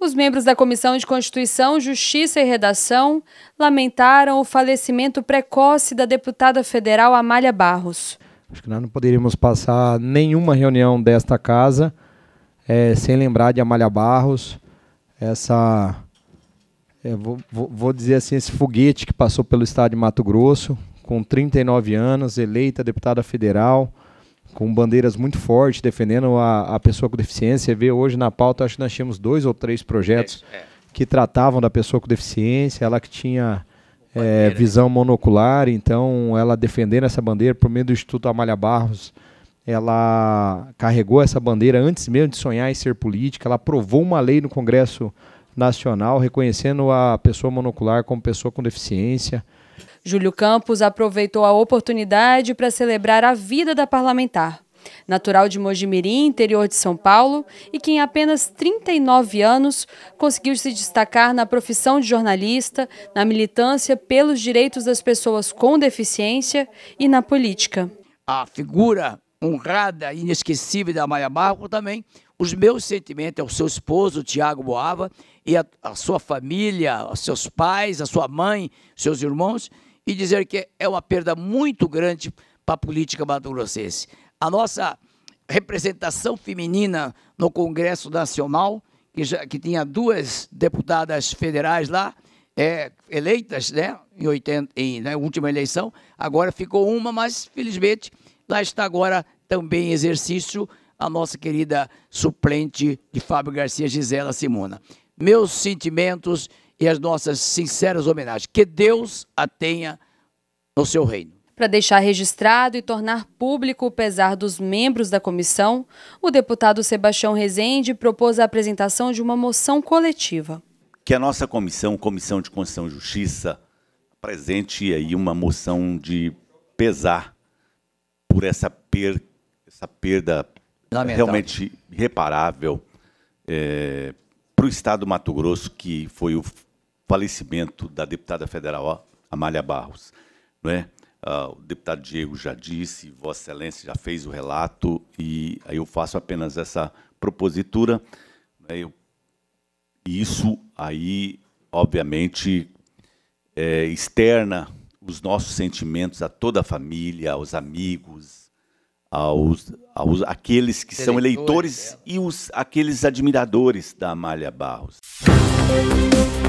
Os membros da Comissão de Constituição, Justiça e Redação lamentaram o falecimento precoce da deputada federal Amália Barros. Acho que nós não poderíamos passar nenhuma reunião desta casa é, sem lembrar de Amália Barros, essa, é, vou, vou dizer assim, esse foguete que passou pelo estado de Mato Grosso, com 39 anos, eleita deputada federal, com bandeiras muito fortes, defendendo a, a pessoa com deficiência. Você vê hoje na pauta, acho que nós tínhamos dois ou três projetos é, é. que tratavam da pessoa com deficiência, ela que tinha é, visão monocular, então ela defendendo essa bandeira por meio do Instituto Amália Barros, ela carregou essa bandeira antes mesmo de sonhar em ser política, ela aprovou uma lei no Congresso Nacional reconhecendo a pessoa monocular como pessoa com deficiência. Júlio Campos aproveitou a oportunidade para celebrar a vida da parlamentar. Natural de Mojimirim, interior de São Paulo, e que em apenas 39 anos conseguiu se destacar na profissão de jornalista, na militância pelos direitos das pessoas com deficiência e na política. A figura honrada e inesquecível da Maia Marco também, os meus sentimentos ao seu esposo, Tiago Boava, e a, a sua família, aos seus pais, a sua mãe, seus irmãos, e dizer que é uma perda muito grande para a política mato-grossense. A nossa representação feminina no Congresso Nacional, que, já, que tinha duas deputadas federais lá, é, eleitas né, em, 80, em né, última eleição, agora ficou uma, mas felizmente lá está agora também em exercício a nossa querida suplente de Fábio Garcia, Gisela Simona. Meus sentimentos e as nossas sinceras homenagens. Que Deus a tenha no seu reino. Para deixar registrado e tornar público o pesar dos membros da comissão, o deputado Sebastião Rezende propôs a apresentação de uma moção coletiva. Que a nossa comissão, Comissão de Constituição e Justiça, apresente aí uma moção de pesar por essa, per, essa perda Lamentável. realmente reparável é, eh, para o Estado do Mato Grosso, que foi o falecimento da deputada federal Amália Barros. Não é? Ah, o deputado Diego já disse, Vossa Excelência já fez o relato, e aí eu faço apenas essa propositura. Né? eu, isso aí, obviamente, é, externa os nossos sentimentos a toda a família, aos amigos, aos, aos aqueles que são eleitores dela. É. e os, aqueles admiradores da Amália Barros. Música